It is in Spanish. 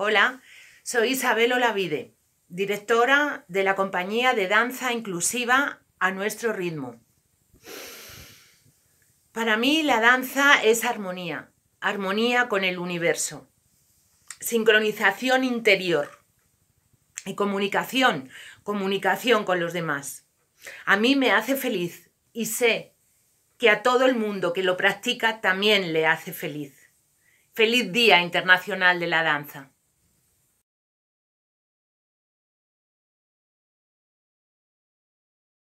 Hola, soy Isabel Olavide, directora de la compañía de danza inclusiva A Nuestro Ritmo. Para mí la danza es armonía, armonía con el universo, sincronización interior y comunicación, comunicación con los demás. A mí me hace feliz y sé que a todo el mundo que lo practica también le hace feliz. Feliz Día Internacional de la Danza.